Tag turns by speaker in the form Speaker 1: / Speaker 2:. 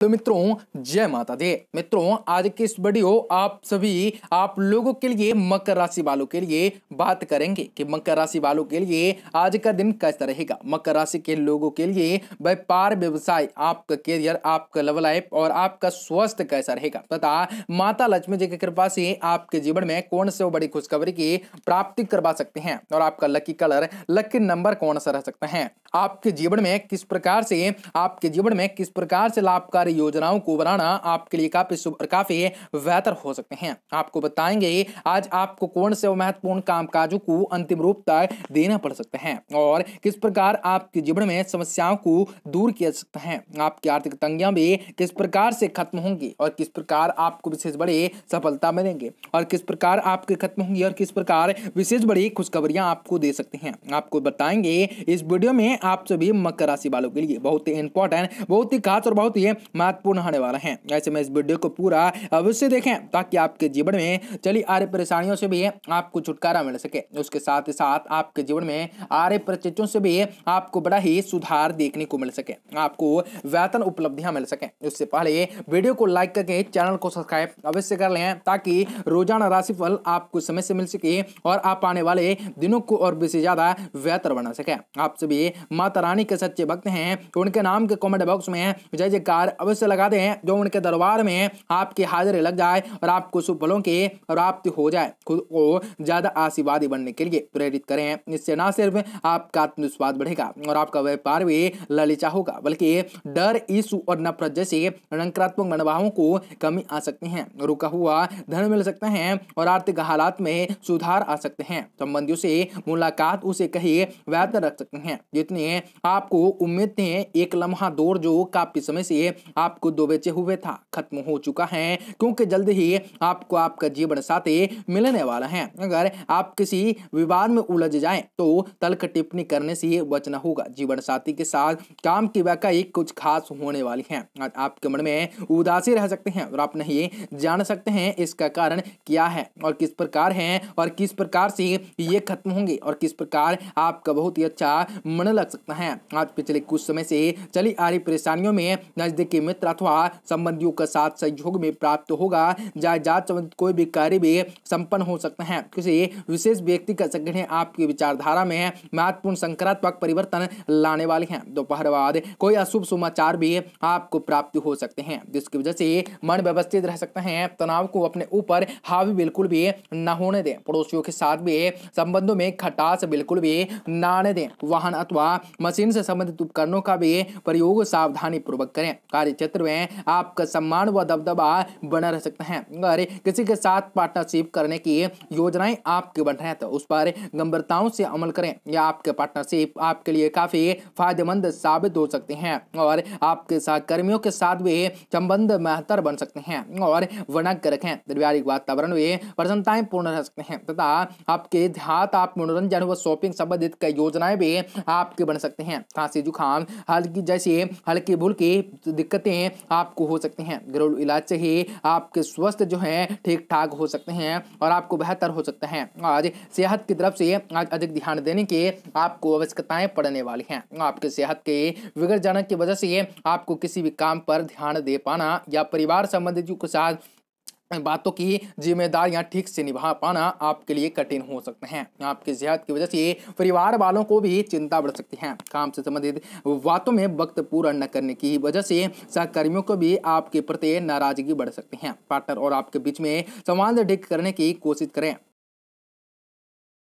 Speaker 1: तो मित्रों जय माता दी मित्रों आज के इस वीडियो आप सभी आप लोगों के लिए मकर राशि वालों के लिए बात करेंगे कि मकर राशि वालों के लिए आज का दिन कैसा रहेगा मकर राशि के लोगों के लिए व्यापार व्यवसाय आपका करियर आपका लव लाइफ और आपका स्वास्थ्य कैसा रहेगा तथा माता लक्ष्मी जी की कृपा से आपके जीवन में कौन से वो बड़ी खुशखबरी की प्राप्ति करवा सकते हैं और आपका लकी कलर लकी नंबर कौन सा रह सकता है आपके जीवन में किस प्रकार से आपके जीवन में किस प्रकार से लाभकारी योजनाओं को बनाना आपके लिए काफी शुभ और काफी बेहतर हो सकते हैं आपको बताएंगे आज आपको कौन से महत्वपूर्ण कामकाजों को अंतिम रूप तक देना पड़ सकते हैं और किस प्रकार आपके जीवन में समस्याओं को दूर किया जा सकता है आपकी आर्थिक तंगियां भी किस प्रकार से खत्म होंगी और किस प्रकार आपको विशेष बड़ी सफलता मिलेंगे और किस प्रकार आपके खत्म होंगी और किस प्रकार विशेष बड़ी खुशखबरियां आपको दे सकते हैं आपको बताएंगे इस वीडियो में आप सभी मकर राशि वालों के लिए बहुत ही इंपॉर्टेंट बहुत ही खास और बहुत ही महत्वपूर्ण होने वाला है ऐसे में इस वीडियो को पूरा अवश्य देखें ताकि आपके जीवन में चली आ रही परेशानियों से भी आपको छुटकारा मिल सके उसके साथ ही साथ आपके जीवन में आ रहे परिचितों से भी आपको बड़ा ही सुधार देखने को मिल सके आपको वेतन उपलब्धियां मिल सके उससे पहले वीडियो को लाइक करके चैनल को सब्सक्राइब अवश्य कर लें ताकि रोजाना राशिफल आपको समय से मिल सके और आप आने वाले दिनों को और भी से ज़्यादा बेहतर बना सके आप सभी माता रानी के सच्चे भक्त हैं तो उनके नाम के कॉमेंट बॉक्स में जय जयकार अवश्य लगा दें जो उनके दरबार में आपकी हाजिरी लग जाए और आपको शुभ फलों की प्राप्ति हो जाए खुद को ज़्यादा आशीर्वादी बनने के लिए प्रेरित करें इससे ना सिर्फ आपका आत्मविश्वास बढ़ेगा और आपका व्यापार भी ललिचा होगा बल्कि डर ईशु और नफरत जैसे नकारात्मक मनोभावों को कमी आ सकती है रुका हुआ धन मिल सकता है और आर्थिक हालात में सुधार आ सकते हैं संबंधियों से मुलाकात उसे कहीं व्यर्थ रख सकते हैं जितनी ने आपको उम्मीद है एक लम्हा दौर जो काफी समय से आपको दो बेचे हुए था खत्म हो चुका है क्योंकि जल्द ही आपको आपका जीवन साथी मिलने वाला है अगर आप किसी विवाद में उलझ जाए तो तलक टिप्पणी करने से बचना होगा जीवन साथी के साथ काम की वाकई कुछ खास होने वाली है आपके मन में उदासी रह सकते हैं और आप नहीं जान सकते हैं इसका कारण क्या है और किस प्रकार है और किस प्रकार से ये खत्म होंगे और किस प्रकार आपका बहुत ही अच्छा मन लग सकता है आज पिछले कुछ समय से चली आ रही परेशानियों में नजदीकी मित्र अथवा संबंधियों का साथ सहयोग में प्राप्त होगा जायदाद संबंधित कोई भी कार्य भी संपन्न हो सकता है किसी विशेष व्यक्ति का संगठन आपकी विचारधारा में महत्वपूर्ण संक्रात्मक परिवर्तन लाने वाले हैं दोपहर बाद कोई अशुभ समाचार भी आपको प्राप्त हो सकते हैं जिसकी वजह से मन व्यवस्थित रह सकते हैं तनाव को अपने ऊपर हावी बिल्कुल भी न होने दें पड़ोसियों के साथ भी संबंधों में खटास बिल्कुल भी न आने दें वाहन अथवा मशीन से संबंधित उपकरणों का भी प्रयोग सावधानी पूर्वक करें कार्य क्षेत्र में आपका सम्मान व दबदबा बना रह सकता है अगर किसी के साथ पार्टनरशिप करने की योजनाएं आपके बन रहे तो उस पर गंभीरताओं से अमल करें या आपके पार्टनरशिप आपके लिए काफी फायदेमंद साबित हो सकते हैं और आपके साथ कर्मियों के साथ भी संबंध बेहतर बन सकते हैं और वनक रखें पारिवारिक वातावरण में प्रसन्नताएं पूर्ण रह सकते हैं तथा आपके ध्यान आप मनोरंजन व शॉपिंग संबंधित कई योजनाएं भी आपके बन सकते हैं खांसी जुकाम हल्की जैसे हल्की भुल्की दिक्कतें आपको हो सकते हैं घरेलू इलाज से ही आपके स्वास्थ्य जो है ठीक ठाक हो सकते हैं और आपको बेहतर हो सकता है आज सेहत की तरफ से आज अधिक ध्यान देने की आपको आवश्यकताएं पड़ने वाली हैं आपके सेहत के बिगड़ जाने की वजह से आपको किसी भी काम पर ध्यान दे पाना या परिवार संबंधित के साथ बातों की जिम्मेदारियां ठीक से निभा पाना आपके लिए कठिन हो सकते हैं आपकी सेहत की वजह से परिवार वालों को भी चिंता बढ़ सकती है काम से संबंधित बातों में वक्त पूरा न करने की वजह से सहकर्मियों को भी आपके प्रति नाराजगी बढ़ सकती है पार्टनर और आपके बीच में संवाद ठीक करने की कोशिश करें